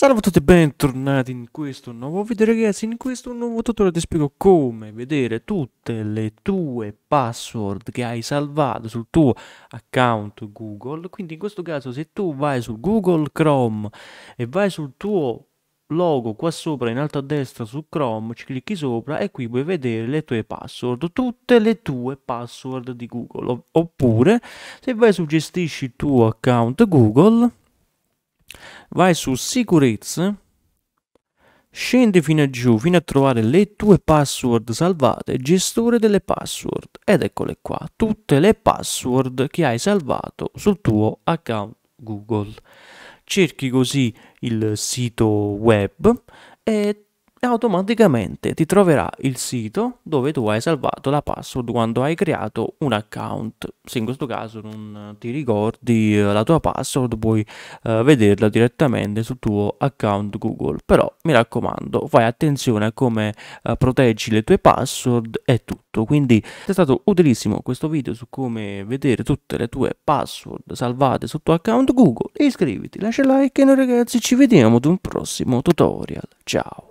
Salve a tutti e bentornati in questo nuovo video ragazzi, in questo nuovo tutorial ti spiego come vedere tutte le tue password che hai salvato sul tuo account Google, quindi in questo caso se tu vai su Google Chrome e vai sul tuo logo qua sopra in alto a destra su Chrome, ci clicchi sopra e qui puoi vedere le tue password, tutte le tue password di Google, oppure se vai su gestisci il tuo account Google vai su sicurezza, scendi fino a giù, fino a trovare le tue password salvate, gestore delle password, ed eccole qua, tutte le password che hai salvato sul tuo account Google. Cerchi così il sito web e automaticamente ti troverà il sito dove tu hai salvato la password quando hai creato un account. Se in questo caso non ti ricordi eh, la tua password, puoi eh, vederla direttamente sul tuo account Google. Però mi raccomando, fai attenzione a come eh, proteggi le tue password e tutto. Quindi è stato utilissimo questo video su come vedere tutte le tue password salvate sul tuo account Google. Iscriviti, lascia like e noi ragazzi ci vediamo ad un prossimo tutorial. Ciao!